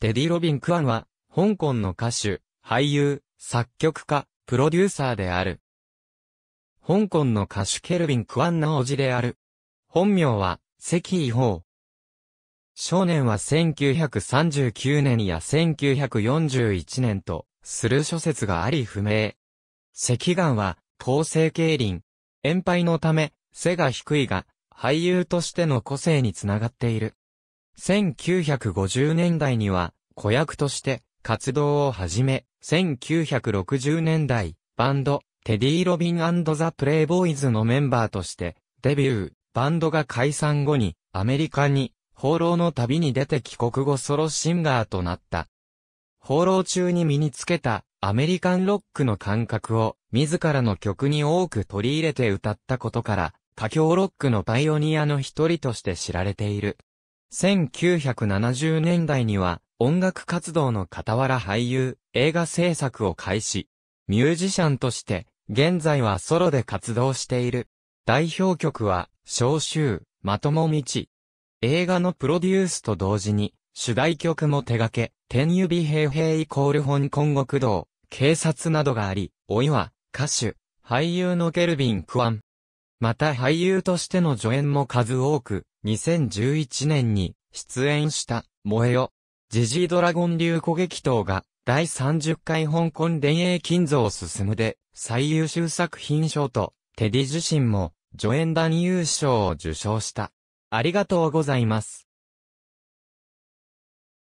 テディ・ロビン・クアンは、香港の歌手、俳優、作曲家、プロデューサーである。香港の歌手ケルビン・クアンの叔父である。本名は、石違法。少年は1939年や1941年と、する諸説があり不明。石岩は、統制経輪。遠敗のため、背が低いが、俳優としての個性につながっている。1950年代には、子役として活動を始め、1960年代、バンド、テディ・ロビンザ・プレイボーイズのメンバーとしてデビュー。バンドが解散後にアメリカに放浪の旅に出て帰国後ソロシンガーとなった。放浪中に身につけたアメリカンロックの感覚を自らの曲に多く取り入れて歌ったことから、歌教ロックのパイオニアの一人として知られている。1970年代には音楽活動の傍ら俳優、映画制作を開始。ミュージシャンとして、現在はソロで活動している。代表曲は、召集、まとも道。映画のプロデュースと同時に、主題曲も手掛け、天指平平イコール香港国道、警察などがあり、老いは、歌手、俳優のケルビン・クワン、また俳優としての助演も数多く、2011年に出演した萌えよ、ジジイドラゴン流古劇等が第30回香港連映金像進むで最優秀作品賞とテディ自身も助演男優賞を受賞した。ありがとうございます。